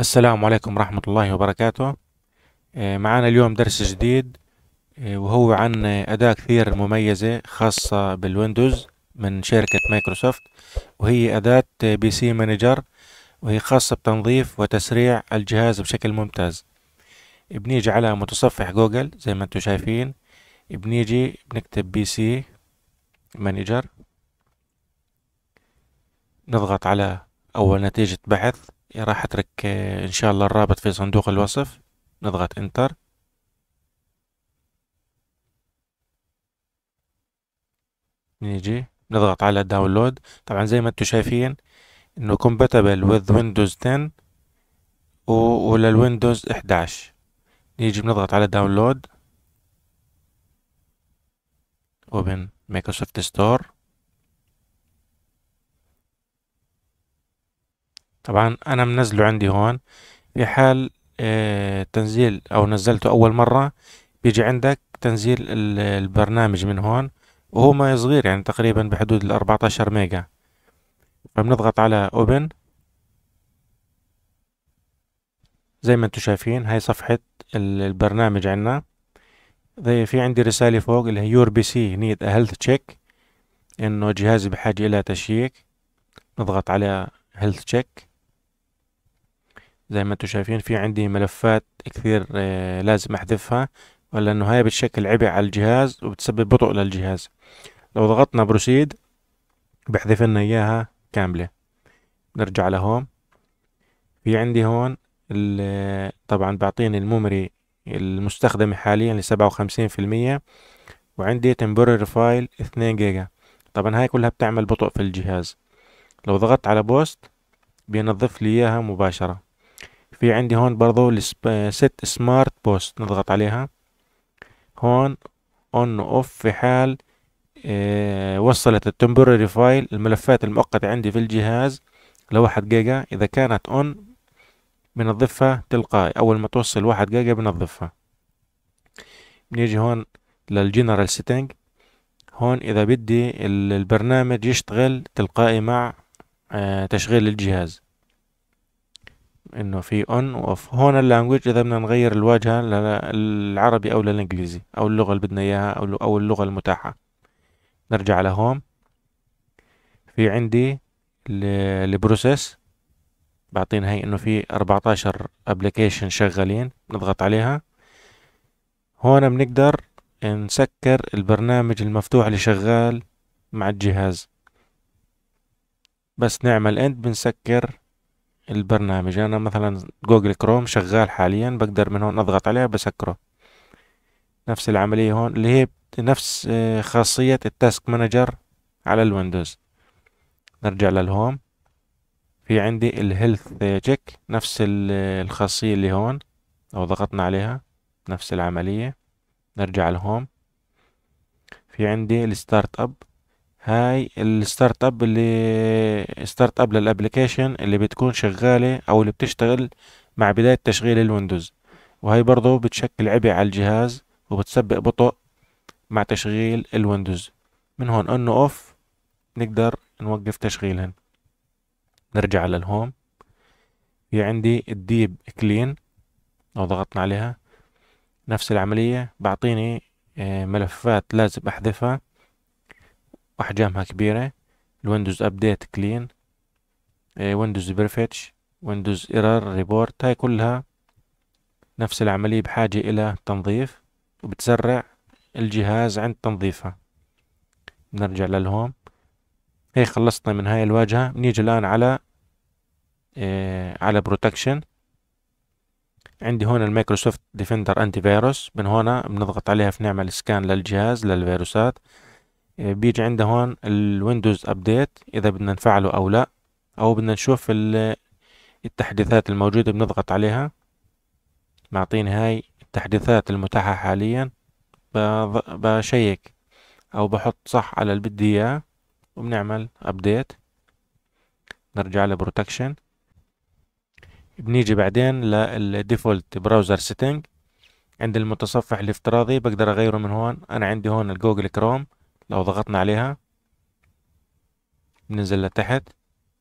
السلام عليكم ورحمة الله وبركاته آه، معنا اليوم درس جديد آه، وهو عن أداة كثير مميزة خاصة بالويندوز من شركة مايكروسوفت وهي أداة بي سي مانجر وهي خاصة بتنظيف وتسريع الجهاز بشكل ممتاز بنيجي على متصفح جوجل زي ما انتم شايفين بنيجي بنكتب بي سي مانجر نضغط على أول نتيجة بحث راح اترك آه، ان شاء الله الرابط في صندوق الوصف نضغط انتر نيجي نضغط على داونلود طبعا زي ما انتم شايفين انه كومباتبل وذ ويندوز 10 وللويندوز 11 نيجي بنضغط على داونلود اوبن مايكروسوفت ستور طبعا انا منزله عندي هون في حال آه، تنزيل او نزلته اول مرة بيجي عندك تنزيل البرنامج من هون وهو ما صغير يعني تقريبا بحدود ال 14 ميجا فبنضغط على اوبن زي ما انتم شايفين هاي صفحة البرنامج عنا زي في عندي رسالة فوق اللي هي يور بي سي نيد ا هيلث تشيك انه جهازي بحاجة الى تشيك نضغط على هيلث تشيك زي ما انتم شايفين في عندي ملفات كثير آه، لازم احذفها لانه هاي بتشكل عبء على الجهاز وبتسبب بطء للجهاز لو ضغطنا بروسيد بحذف لنا اياها كاملة نرجع لهوم في عندي هون طبعا بعطيني الميموري المستخدمة حاليا لسبعة وخمسين في المية وعندي تمبرر فايل اثنين جيجا طبعا هاي كلها بتعمل بطء في الجهاز لو ضغطت على بوست بينظف لي اياها مباشرة في عندي هون برضو ست سمارت بوست نضغط عليها هون اون اوف في حال آه، وصلت التمبرري فايل الملفات المؤقتة عندي في الجهاز لواحد جيجا إذا كانت اون بنظفها تلقائي أول ما توصل واحد جيجا بنظفها بنيجي هون للجنرال سيتنج هون إذا بدي البرنامج يشتغل تلقائي مع آه، تشغيل الجهاز انه في اون واوف هون اللانجوج اذا بدنا نغير الواجهه للعربي او للانجليزي او اللغه اللي بدنا اياها او او اللغه المتاحه نرجع لهوم في عندي البروسيس بعطينا هي انه في 14 ابلكيشن شغالين نضغط عليها هون بنقدر نسكر البرنامج المفتوح اللي شغال مع الجهاز بس نعمل اند بنسكر البرنامج انا مثلا جوجل كروم شغال حاليا بقدر من هون اضغط عليه بسكره نفس العملية هون اللي هي نفس آه، خاصية التاسك مانجر على الويندوز نرجع للهوم في عندي الهيلث آه، تشيك نفس آه، الخاصية اللي هون لو ضغطنا عليها نفس العملية نرجع للهوم في عندي الستارت اب هاي الستارت اب اللي ستارت اب للابلكيشن اللي بتكون شغالة او اللي بتشتغل مع بداية تشغيل الويندوز وهي برضو بتشكل عبء على الجهاز وبتسبق بطء مع تشغيل الويندوز من هون انه اوف نقدر نوقف تشغيلهن نرجع على الهوم في عندي الديب كلين لو ضغطنا عليها نفس العملية بعطيني آه، ملفات لازم احذفها واحجامها كبيرة الويندوز ابديت كلين إيه، ويندوز بريفتش ويندوز ايرور ريبورت هاي كلها نفس العملية بحاجة الى تنظيف وبتسرع الجهاز عند تنظيفها نرجع للهوم هيك خلصنا من هاي الواجهة بنيجي الآن على إيه، على بروتكشن عندي هون المايكروسوفت ديفندر انتي فيروس من هون بنضغط عليها بنعمل سكان للجهاز للفيروسات آه، بيجي عنده هون الويندوز ابديت اذا بدنا نفعله او لا او بدنا نشوف التحديثات الموجودة بنضغط عليها معطيني هاي التحديثات المتاحة حاليا بشيك او بحط صح على اللي بدي اياه وبنعمل ابديت نرجع لبروتكشن بنيجي بعدين للديفولت براوزر سيتنج عند المتصفح الافتراضي بقدر اغيره من هون انا عندي هون الجوجل كروم لو ضغطنا عليها بننزل لتحت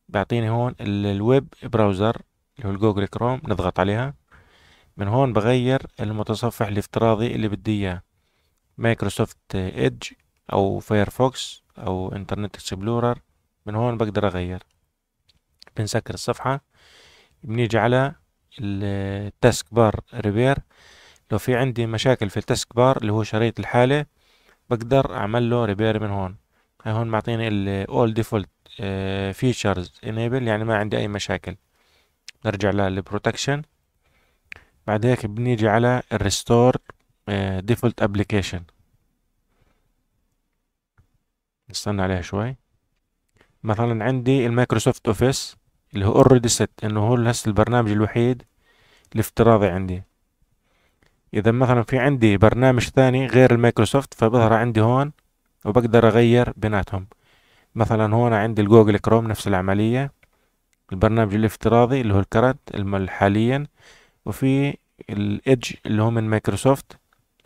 بيعطيني هون الويب براوزر اللي هو الجوجل كروم نضغط عليها من هون بغير المتصفح الافتراضي اللي بدي اياه مايكروسوفت ايدج او فايرفوكس او انترنت اكسبلورر من هون بقدر اغير بنسكر الصفحة بنيجي على التاسك بار ريبير لو في عندي مشاكل في التاسك بار اللي هو شريط الحالة بقدر اعمل له ريبير من هون هاي هون معطيني ال all default آه، features enable يعني ما عندي اي مشاكل نرجع للبروتكشن بعد هيك بنيجي على الريستور ديفولت ابلكيشن نستنى عليها شوي مثلا عندي المايكروسوفت اوفيس اللي هو اوريدي سيت انه هو هسه البرنامج الوحيد الافتراضي عندي اذا مثلا في عندي برنامج ثاني غير المايكروسوفت فبظهر عندي هون وبقدر اغير بيناتهم مثلا هون عندي الجوجل كروم نفس العملية البرنامج الافتراضي اللي هو الكرنت حاليا وفي الادج اللي هو من مايكروسوفت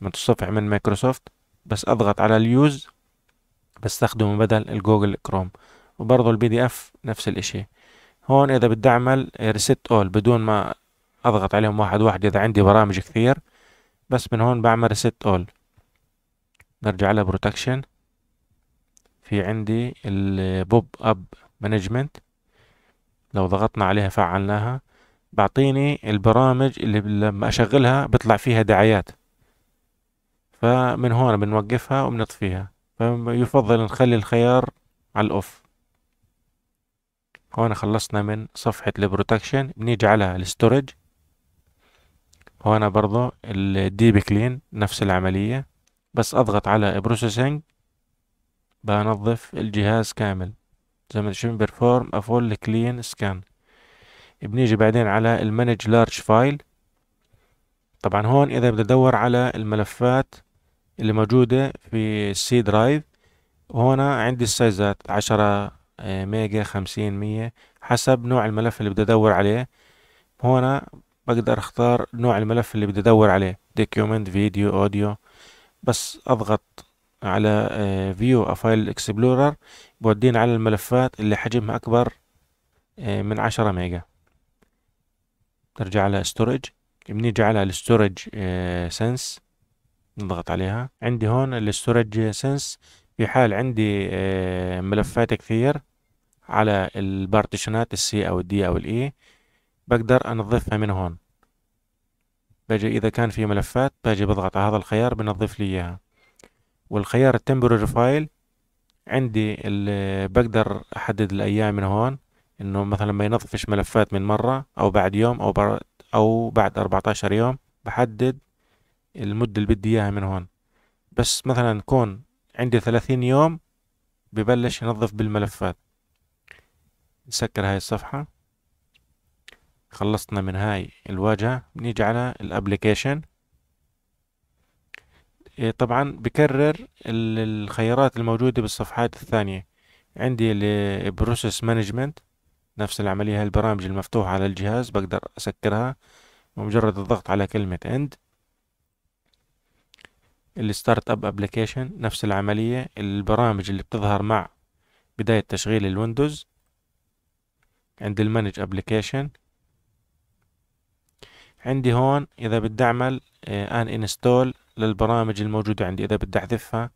متصفح من مايكروسوفت بس اضغط على اليوز بستخدمه بدل الجوجل كروم وبرضه البي دي اف نفس الاشي هون اذا بدي اعمل ريسيت اول بدون ما اضغط عليهم واحد واحد اذا عندي برامج كثير بس من هون بعمل ريسيت اول برجع على بروتكشن في عندي البوب اب مانجمنت لو ضغطنا عليها فعلناها بعطيني البرامج اللي لما اشغلها بيطلع فيها دعايات فمن هون بنوقفها وبنطفيها فيفضل نخلي الخيار على الاوف هون خلصنا من صفحة البروتكشن بنيجي على الستورج هنا برضو الديب كلين نفس العملية بس اضغط على بروسيسنج بنظف الجهاز كامل زي ما انتم شايفين بيرفورم افول كلين سكان بنيجي بعدين على المانج لارج فايل طبعا هون اذا بدي ادور على الملفات اللي موجودة في السي درايف هنا عندي السايزات عشرة آه، ميجا خمسين مية حسب نوع الملف اللي بدي ادور عليه هنا بقدر اختار نوع الملف اللي بدي ادور عليه document فيديو اوديو بس اضغط على آه، view a file explorer على الملفات اللي حجمها اكبر آه، من 10 ميجا نرجع على storage بنيجي على storage آه، sense نضغط عليها عندي هون الستورج سنس في حال عندي ملفات كثير على البارتيشنات السي او الدي او الاي e. بقدر انظفها من هون باجي اذا كان في ملفات باجي بضغط على هذا الخيار بنظف لي اياها والخيار التمبرري فايل عندي اللي بقدر احدد الايام من هون انه مثلا ما ينظفش ملفات من مرة او بعد يوم او بعد او بعد 14 يوم بحدد المدة اللي بدي اياها من هون بس مثلا كون عندي 30 يوم ببلش ينظف بالملفات نسكر هاي الصفحة خلصنا من هاي الواجهة بنيجي على الابليكيشن طبعا بكرر الخيارات الموجودة بالصفحات الثانية عندي البروسيس مانجمنت نفس العملية البرامج المفتوحة على الجهاز بقدر أسكرها بمجرد الضغط على كلمة end الستارت اب ابلكيشن نفس العملية البرامج اللي بتظهر مع بداية تشغيل الويندوز عند المانج ابلكيشن عندي هون إذا بدي أعمل أن آه، انستول للبرامج الموجودة عندي إذا بدي أحذفها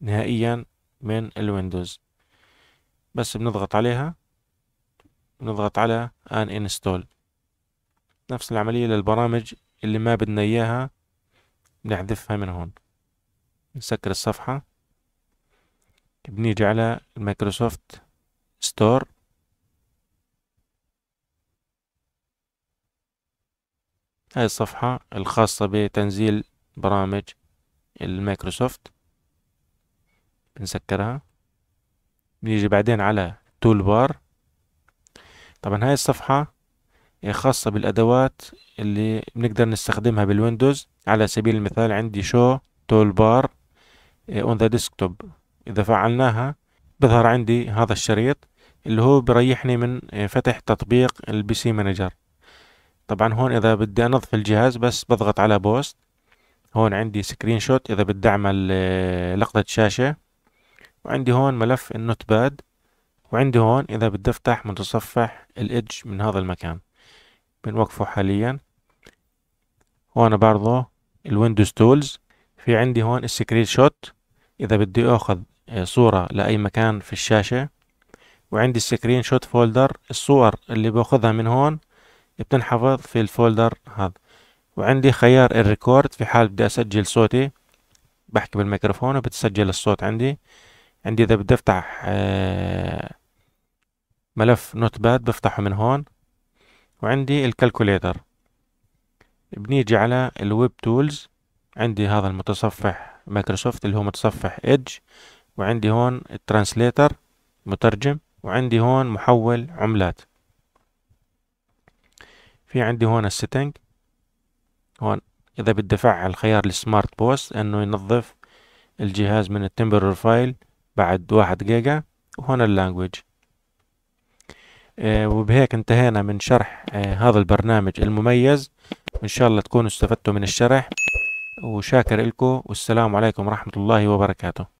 نهائيا من الويندوز بس بنضغط عليها بنضغط على أن انستول نفس العملية للبرامج اللي ما بدنا إياها بنحذفها من هون نسكر الصفحة بنيجي على المايكروسوفت ستور هاي الصفحة الخاصة بتنزيل برامج المايكروسوفت بنسكرها بنيجي بعدين على تول بار طبعا هاي الصفحة خاصة بالأدوات اللي بنقدر نستخدمها بالويندوز على سبيل المثال عندي شو تول بار اون ذا ديسكتوب إذا فعلناها بظهر عندي هذا الشريط اللي هو بريحني من فتح تطبيق البي سي مانجر طبعا هون اذا بدي انظف الجهاز بس بضغط على بوست هون عندي سكرين شوت اذا بدي اعمل آه، لقطة شاشة وعندي هون ملف النوت باد وعندي هون اذا بدي افتح متصفح الادج من هذا المكان بنوقفه حاليا هون برضو الويندوز تولز في عندي هون السكرين شوت اذا بدي اخذ آه، صورة لاي مكان في الشاشة وعندي السكرين شوت فولدر الصور اللي باخذها من هون بتنحفظ في الفولدر هذا وعندي خيار الريكورد في حال بدي اسجل صوتي بحكي بالميكروفون وبتسجل الصوت عندي عندي اذا بدي افتح آه ملف نوت باد بفتحه من هون وعندي الكالكوليتر بنيجي على الويب تولز عندي هذا المتصفح مايكروسوفت اللي هو متصفح ايدج وعندي هون الترانسليتر مترجم وعندي هون محول عملات في عندي هون السيتنج هون إذا بدي أفعل خيار السمارت بوست إنه ينظف الجهاز من التمبرر فايل بعد واحد جيجا وهون اللانجوج آه، وبهيك انتهينا من شرح آه، هذا البرنامج المميز ان شاء الله تكونوا استفدتوا من الشرح وشاكر لكم والسلام عليكم ورحمة الله وبركاته